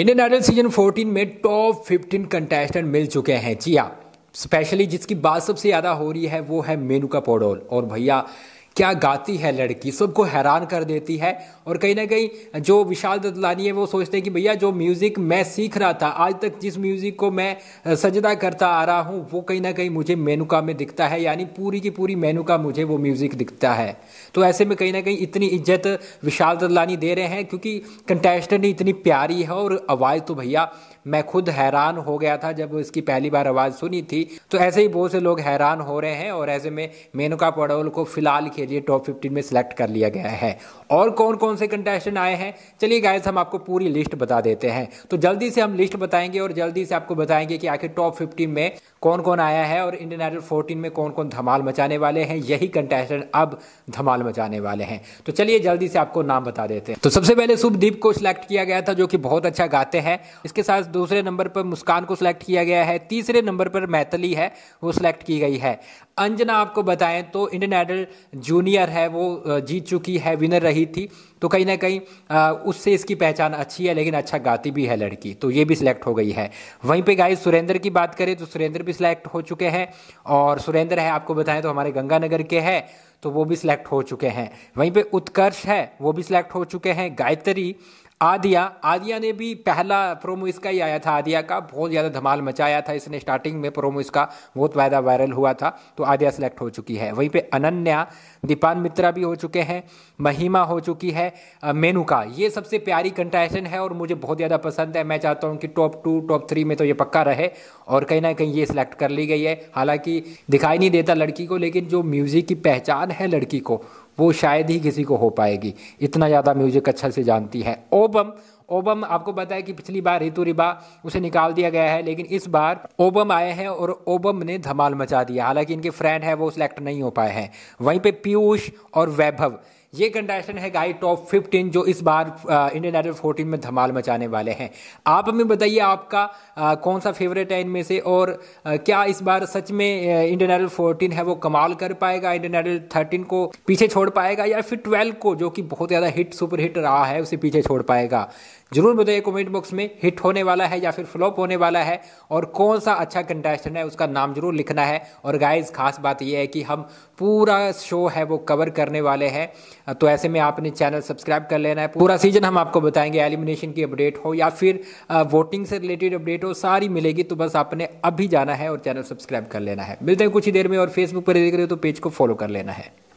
Indian idol season 14 में top 15 contestant मिल चुके हैं जी हाँ स्पेशली जिसकी बात सबसे ज़्यादा हो रही है वो है मेनुका पोडोल और भैया क्या गाती है लड़की सबको हैरान कर देती है और कहीं ना कहीं जो विशाल ददलानी है वो सोचते हैं कि भैया जो म्यूज़िक मैं सीख रहा था आज तक जिस म्यूज़िक को मैं सजदा करता आ रहा हूँ वो कहीं ना कहीं मुझे मेनुका में दिखता है यानी पूरी की पूरी मेनुका मुझे वो म्यूज़िक दिखता है तो ऐसे में कहीं ना कहीं इतनी इज्जत विशाल ददलानी दे रहे हैं क्योंकि कंटेस्टेंट इतनी प्यारी है और आवाज़ तो भैया मैं खुद हैरान हो गया था जब इसकी पहली बार आवाज़ सुनी थी तो ऐसे ही बहुत से लोग हैरान हो रहे हैं और ऐसे में मेनुका पड़ोल को फिलहाल खेल लिए टॉप फिफ्टीन में सिलेक्ट कर लिया गया है और कौन कौन से कंटेस्टेंट आए हैं चलिए गाइज हम आपको पूरी लिस्ट बता देते हैं तो जल्दी से हम लिस्ट बताएंगे और जल्दी से आपको बताएंगे कि आखिर टॉप फिफ्टीन में कौन कौन आया है और इंडियन आइडल फोर्टीन में कौन कौन धमाल मचाने वाले हैं यही कंटेस्टेंट अब धमाल मचाने वाले हैं तो चलिए जल्दी से आपको नाम बता देते हैं तो सबसे पहले शुभदीप को सिलेक्ट किया गया था जो कि बहुत अच्छा गाते हैं इसके साथ दूसरे नंबर पर मुस्कान को सिलेक्ट किया गया है तीसरे नंबर पर मैथली है वो सिलेक्ट की गई है अंजना आपको बताएं तो इंडियन आइडल जूनियर जूनियर है वो जीत चुकी है विनर रही थी तो कहीं ना कहीं उससे इसकी पहचान अच्छी है लेकिन अच्छा गाती भी है लड़की तो ये भी सिलेक्ट हो गई है वहीं पे गाइस सुरेंद्र की बात करें तो सुरेंद्र भी सिलेक्ट हो चुके हैं और सुरेंद्र है आपको बताएं तो हमारे गंगानगर के हैं तो वो भी सिलेक्ट हो चुके हैं वहीं पे उत्कर्ष है वो भी सिलेक्ट हो चुके हैं गायत्री आदिया आदिया ने भी पहला प्रोमो इसका ही आया था आदिया का बहुत ज़्यादा धमाल मचाया था इसने स्टार्टिंग में प्रोमो इसका बहुत ज़्यादा वायरल हुआ था तो आदिया सेलेक्ट हो चुकी है वहीं पे अनन्या दीपान मित्रा भी हो चुके हैं महिमा हो चुकी है मेनुका ये सबसे प्यारी कंटेस्टेंट है और मुझे बहुत ज़्यादा पसंद है मैं चाहता हूँ कि टॉप टू टॉप थ्री में तो ये पक्का रहे और कहीं ना कहीं ये सिलेक्ट कर ली गई है हालाँकि दिखाई नहीं देता लड़की को लेकिन जो म्यूज़िक की पहचान पहचान है लड़की को वो शायद ही किसी को हो पाएगी इतना ज़्यादा म्यूजिक अच्छा से जानती है ओबम ओबम आपको पता है कि पिछली बार रितु रिबा उसे निकाल दिया गया है लेकिन इस बार ओबम आए हैं और ओबम ने धमाल मचा दिया हालांकि इनके फ्रेंड है वो सिलेक्ट नहीं हो पाए हैं वहीं पे पीयूष और वैभव ये कंटेस्टेंट है गाइड टॉप फिफ्टीन जो इस बार इंडियन आइडल फोर्टीन में धमाल मचाने वाले हैं आप हमें बताइए आपका आ, कौन सा फेवरेट है इनमें से और आ, क्या इस बार सच में इंडियन आइडल फोर्टीन है वो कमाल कर पाएगा इंडियन आइडल थर्टीन को पीछे छोड़ पाएगा या फिर ट्वेल्व को जो कि बहुत ज़्यादा हिट सुपर हिट रहा है उसे पीछे छोड़ पाएगा जरूर बताइए कमेंट बॉक्स में हिट होने वाला है या फिर फ्लॉप होने वाला है और कौन सा अच्छा कंटेस्टेंट है उसका नाम जरूर लिखना है और गाइज खास बात यह है कि हम पूरा शो है वो कवर करने वाले हैं तो ऐसे में आपने चैनल सब्सक्राइब कर लेना है पूरा सीजन हम आपको बताएंगे एलिमिनेशन की अपडेट हो या फिर वोटिंग से रिलेटेड अपडेट हो सारी मिलेगी तो बस आपने अभी जाना है और चैनल सब्सक्राइब कर लेना है मिलते हैं कुछ ही देर में और फेसबुक पर देख रहे हो तो पेज को फॉलो कर लेना है